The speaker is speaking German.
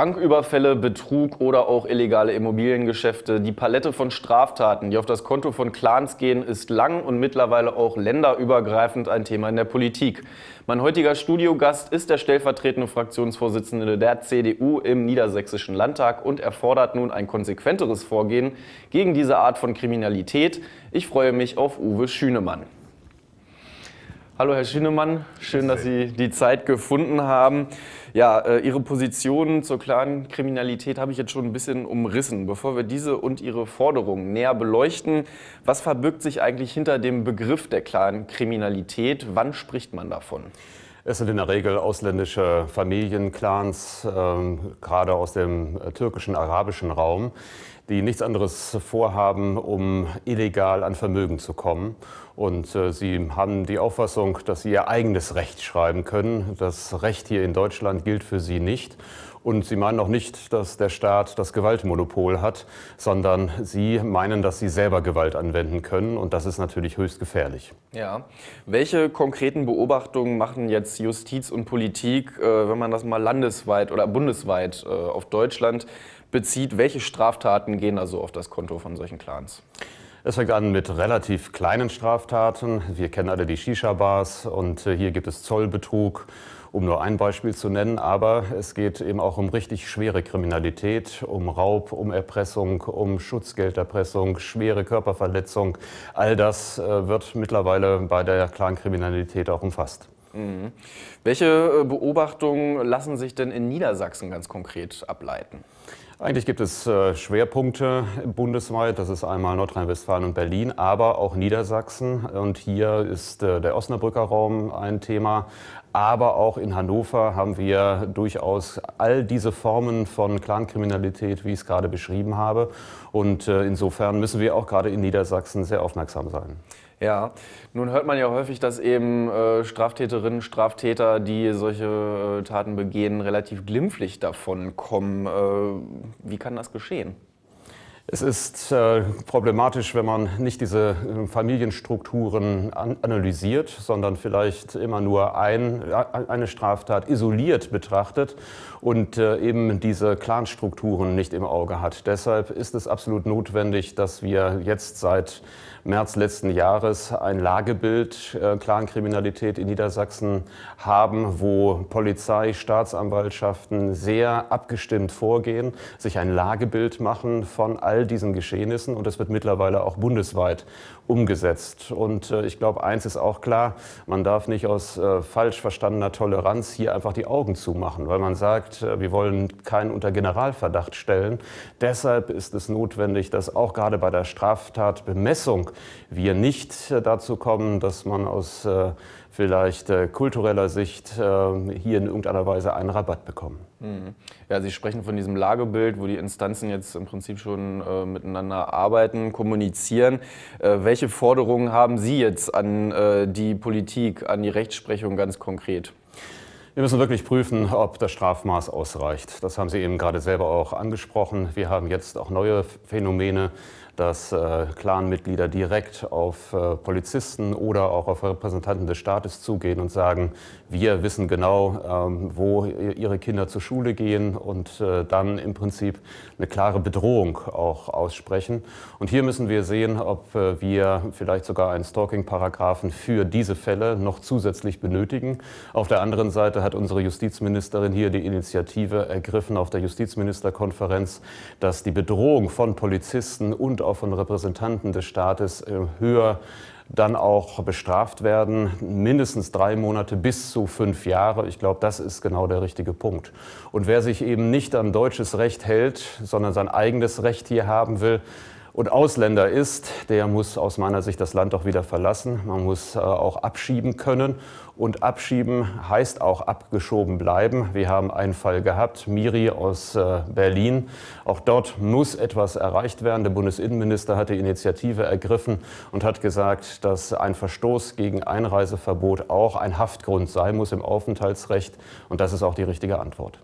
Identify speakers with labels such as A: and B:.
A: Banküberfälle, Betrug oder auch illegale Immobiliengeschäfte. Die Palette von Straftaten, die auf das Konto von Clans gehen, ist lang und mittlerweile auch länderübergreifend ein Thema in der Politik. Mein heutiger Studiogast ist der stellvertretende Fraktionsvorsitzende der CDU im Niedersächsischen Landtag und erfordert nun ein konsequenteres Vorgehen gegen diese Art von Kriminalität. Ich freue mich auf Uwe Schünemann. Hallo Herr Schinnemann, schön, dass Sie die Zeit gefunden haben. Ja, äh, Ihre Position zur klaren Kriminalität habe ich jetzt schon ein bisschen umrissen. Bevor wir diese und Ihre Forderungen näher beleuchten, was verbirgt sich eigentlich hinter dem Begriff der klaren
B: Kriminalität? Wann spricht man davon? Es sind in der Regel ausländische Familienclans, ähm, gerade aus dem äh, türkischen, arabischen Raum, die nichts anderes vorhaben, um illegal an Vermögen zu kommen. Und äh, sie haben die Auffassung, dass sie ihr eigenes Recht schreiben können. Das Recht hier in Deutschland gilt für sie nicht. Und sie meinen auch nicht, dass der Staat das Gewaltmonopol hat, sondern sie meinen, dass sie selber Gewalt anwenden können. Und das ist natürlich höchst gefährlich.
A: Ja. Welche konkreten Beobachtungen machen jetzt Justiz und Politik, äh, wenn man das mal landesweit oder bundesweit äh, auf Deutschland bezieht? Welche Straftaten gehen also
B: auf das Konto von solchen Clans? Es fängt an mit relativ kleinen Straftaten. Wir kennen alle die Shisha-Bars und äh, hier gibt es Zollbetrug um nur ein Beispiel zu nennen. Aber es geht eben auch um richtig schwere Kriminalität, um Raub, um Erpressung, um Schutzgelderpressung, schwere Körperverletzung. All das äh, wird mittlerweile bei der Clankriminalität auch umfasst. Mhm. Welche äh, Beobachtungen lassen sich denn in Niedersachsen ganz konkret ableiten? Eigentlich gibt es äh, Schwerpunkte bundesweit. Das ist einmal Nordrhein-Westfalen und Berlin, aber auch Niedersachsen. Und hier ist äh, der Osnabrücker Raum ein Thema. Aber auch in Hannover haben wir durchaus all diese Formen von Clankriminalität, wie ich es gerade beschrieben habe. Und äh, insofern müssen wir auch gerade in Niedersachsen sehr aufmerksam sein.
A: Ja, nun hört man ja häufig, dass eben äh, Straftäterinnen, Straftäter, die solche äh, Taten begehen,
B: relativ glimpflich davon kommen. Äh, wie kann das geschehen? Es ist äh, problematisch, wenn man nicht diese äh, Familienstrukturen an analysiert, sondern vielleicht immer nur ein, eine Straftat isoliert betrachtet und äh, eben diese Clanstrukturen nicht im Auge hat. Deshalb ist es absolut notwendig, dass wir jetzt seit März letzten Jahres ein Lagebild äh, Clankriminalität in Niedersachsen haben, wo Polizei, Staatsanwaltschaften sehr abgestimmt vorgehen, sich ein Lagebild machen von all all diesen Geschehnissen und es wird mittlerweile auch bundesweit umgesetzt. Und äh, ich glaube, eins ist auch klar, man darf nicht aus äh, falsch verstandener Toleranz hier einfach die Augen zumachen, weil man sagt, äh, wir wollen keinen unter Generalverdacht stellen. Deshalb ist es notwendig, dass auch gerade bei der Straftatbemessung wir nicht dazu kommen, dass man aus vielleicht äh, kultureller Sicht äh, hier in irgendeiner Weise einen Rabatt bekommen.
A: Mhm. Ja, Sie sprechen von diesem Lagebild, wo die Instanzen jetzt im Prinzip schon äh, miteinander arbeiten, kommunizieren. Äh, welche Forderungen haben Sie jetzt an äh,
B: die Politik, an die Rechtsprechung ganz konkret? Wir müssen wirklich prüfen, ob das Strafmaß ausreicht. Das haben Sie eben gerade selber auch angesprochen. Wir haben jetzt auch neue Phänomene dass äh, Clanmitglieder direkt auf äh, Polizisten oder auch auf Repräsentanten des Staates zugehen und sagen, wir wissen genau, ähm, wo ihre Kinder zur Schule gehen und äh, dann im Prinzip eine klare Bedrohung auch aussprechen. Und hier müssen wir sehen, ob äh, wir vielleicht sogar einen Stalking-Paragraphen für diese Fälle noch zusätzlich benötigen. Auf der anderen Seite hat unsere Justizministerin hier die Initiative ergriffen auf der Justizministerkonferenz, dass die Bedrohung von Polizisten und auch von Repräsentanten des Staates äh, höher dann auch bestraft werden, mindestens drei Monate bis zu fünf Jahre. Ich glaube, das ist genau der richtige Punkt. Und wer sich eben nicht an deutsches Recht hält, sondern sein eigenes Recht hier haben will, und Ausländer ist, der muss aus meiner Sicht das Land doch wieder verlassen. Man muss äh, auch abschieben können. Und abschieben heißt auch abgeschoben bleiben. Wir haben einen Fall gehabt, Miri aus äh, Berlin. Auch dort muss etwas erreicht werden. Der Bundesinnenminister hat die Initiative ergriffen und hat gesagt, dass ein Verstoß gegen Einreiseverbot auch ein Haftgrund sein muss im Aufenthaltsrecht. Und das ist auch die richtige Antwort.